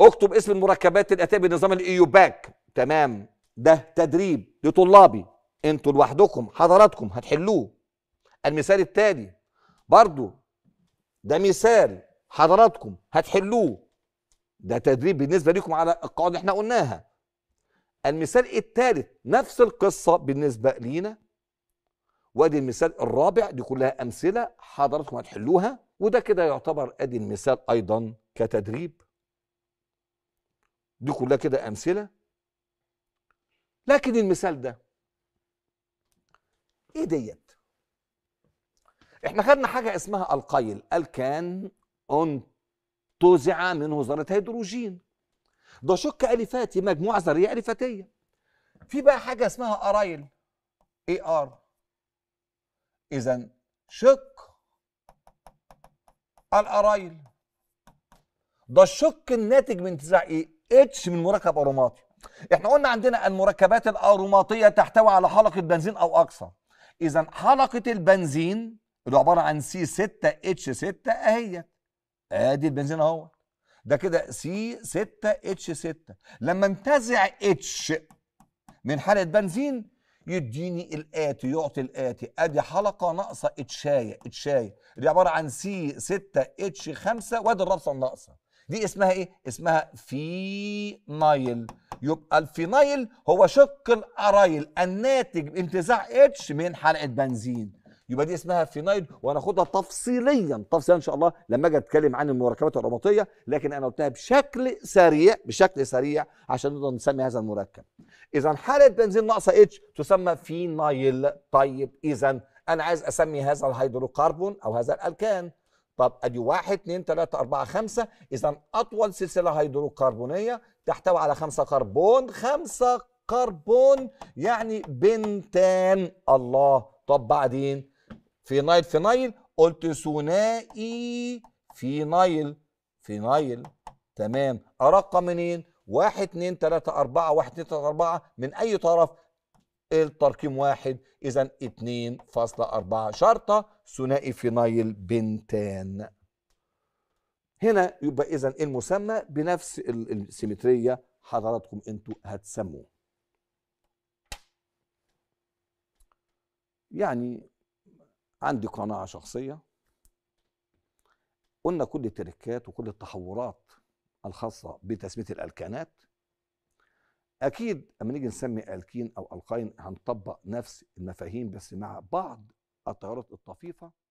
اكتب اسم المركبات الاتيه بنظام الايو باك e تمام ده تدريب لطلابي انتوا لوحدكم حضراتكم هتحلوه المثال التالي برضو ده مثال حضراتكم هتحلوه ده تدريب بالنسبه لكم على القواعد اللي احنا قلناها المثال الثالث نفس القصه بالنسبه لينا وادي المثال الرابع دي كلها امثله حضراتكم هتحلوها وده كده يعتبر ادي المثال ايضا كتدريب دي كلها كده امثله لكن المثال ده ايه ديت احنا خدنا حاجه اسمها القيل الكان انتزع منه ذره هيدروجين ده شق الفاتي مجموعه ذريه الفاتيه في بقى حاجه اسمها ارايل اي ار اذا شق الارايل ده الشق الناتج من انتزاع ايه اتش من مركب اروماتي احنا قلنا عندنا المركبات الاروماتيه تحتوي على حلقه بنزين او اكثر اذا حلقه البنزين اللي عباره عن سي 6 اتش 6 اهي ادي البنزين اهو ده كده سي 6 اتش 6 لما انتزع اتش من حلقه بنزين يديني الاتي يعطي الاتي ادي حلقه ناقصه اتشايه اتشايه دي عباره عن سي 6 اتش 5 وادي الرابطه الناقصه دي اسمها ايه اسمها فينايل يبقى الفينايل هو شق الارايل الناتج بانتزاع اتش من حلقه بنزين يبقى دي اسمها فينايل وهناخدها تفصيليا تفصيلا ان شاء الله لما اجي اتكلم عن المركبات الرباطيه لكن انا قلتها بشكل سريع بشكل سريع عشان نقدر نسمي هذا المركب اذا حاله بنزين ناقصه اتش تسمى فينايل طيب اذا انا عايز اسمي هذا الهيدروكربون او هذا الالكان طب ادي واحد اثنين ثلاثة أربعة خمسة إذا أطول سلسلة هيدروكربونية تحتوي على خمسة كربون خمسة كربون يعني بنتان الله طب بعدين فينايل فينايل قلت ثنائي فينايل فينايل تمام أرقم منين؟ واحد 2 3 أربعة واحد 2 3 أربعة من أي طرف؟ الترقيم واحد إذا 2.4 شرطة ثنائي فينايل بنتان هنا يبقى إذا المسمى بنفس السيمترية حضراتكم أنتوا هتسموه يعني عندي قناعة شخصية قلنا كل التركات وكل التحورات الخاصة بتسمية الألكانات اكيد اما نيجي نسمي الكين او القين هنطبق نفس المفاهيم بس مع بعض التيارات الطفيفه